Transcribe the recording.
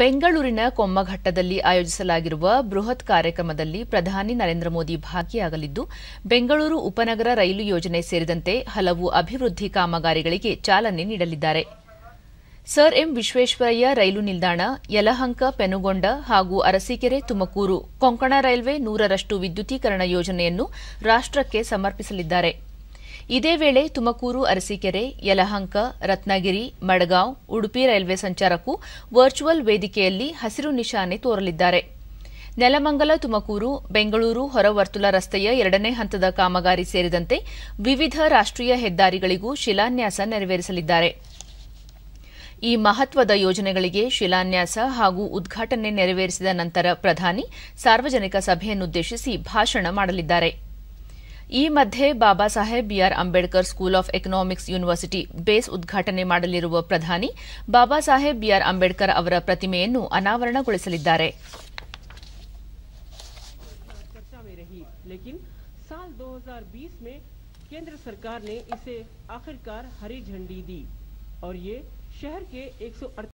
ಬೆಂಗಳೂರಿನ ಕೊಮ್ಮಘಟ್ಟದಲ್ಲಿ ಆಯೋಜಿಸಲಾಗಿರುವ ಬೃಹತ್ ಕಾರ್ಯಕ್ರಮದಲ್ಲಿ ಪ್ರಧಾನಿ ನರೇಂದ್ರ ಮೋದಿ ಭಾಗಿಯಾಗಲಿದ್ದು ಬೆಂಗಳೂರು ಉಪನಗರ ರೈಲು ಯೋಜನೆ ಸೇರಿದಂತೆ ಹಲವು ಅಭಿವೃದ್ಧಿ ಕಾಮಗಾರಿಗಳಿಗೆ ಚಾಲನೆ ನೀಡಲಿದ್ದಾರೆ ಸರ್ ಎಂ ವಿಶ್ವೇಶ್ವರಯ್ಯ ರೈಲು ನಿಲ್ದಾಣ ಯಲಹಂಕ ಪೆನುಗೊಂಡ ಹಾಗೂ ಅರಸೀಕೆರೆ ತುಮಕೂರು ಕೊಂಕಣ ರೈಲ್ವೆ ನೂರರಷ್ಟು ವಿದ್ಯುತೀಕರಣ ಯೋಜನೆಯನ್ನು ರಾಷ್ಟಕ್ಕೆ ಸಮರ್ಪಿಸಲಿದ್ದಾರೆ ಇದೇ ವೇಳೆ ತುಮಕೂರು ಅರಸೀಕೆರೆ ಯಲಹಂಕ ರತ್ನಗಿರಿ ಮಡಗಾಂವ್ ಉಡುಪಿ ರೈಲ್ವೆ ಸಂಚಾರಕ್ಕೂ ವರ್ಚುವಲ್ ವೇದಿಕೆಯಲ್ಲಿ ಹಸಿರು ನಿಶಾನೆ ತೋರಲಿದ್ದಾರೆ ನೆಲಮಂಗಲ ತುಮಕೂರು ಬೆಂಗಳೂರು ಹೊರವರ್ತುಲ ರಸ್ತೆಯ ಎರಡನೇ ಹಂತದ ಕಾಮಗಾರಿ ಸೇರಿದಂತೆ ವಿವಿಧ ರಾಷ್ಟ್ರೀಯ ಹೆದ್ದಾರಿಗಳಿಗೂ ಶಿಲಾನ್ಯಾಸ ನೆರವೇರಿಸಲಿದ್ದಾರೆ ಈ ಮಹತ್ವದ ಯೋಜನೆಗಳಿಗೆ ಶಿಲಾನ್ಯಾಸ ಹಾಗೂ ಉದ್ಘಾಟನೆ ನೆರವೇರಿಸಿದ ನಂತರ ಪ್ರಧಾನಿ ಸಾರ್ವಜನಿಕ ಸಭೆಯನ್ನುದ್ದೇಶಿಸಿ ಭಾಷಣ ಮಾಡಲಿದ್ದಾರೆ ಈ ಮಧ್ಯೆ Baba Saheb B R Ambedkar school of economics university base ಉದ್ಘಾಟನೆ ಮಾಡಲಿರುವ ಪ್ರಧಾನಿ ಬಾಬಾ ಸಾಹೇಬ್ ಬಿಆರ್ ಅಂಬೇಡ್ಕರ್ ಅವರ ಪ್ರತಿಮೆಯನ್ನು ಅನಾವರಣಗೊಳಿಸಲಿದ್ದಾರೆ ಚರ್ಚೆ ಮೇ رہی لیکن साल 2020 में केंद्र सरकार ने इसे आखिरकार हरी झंडी दी और यह शहर के 100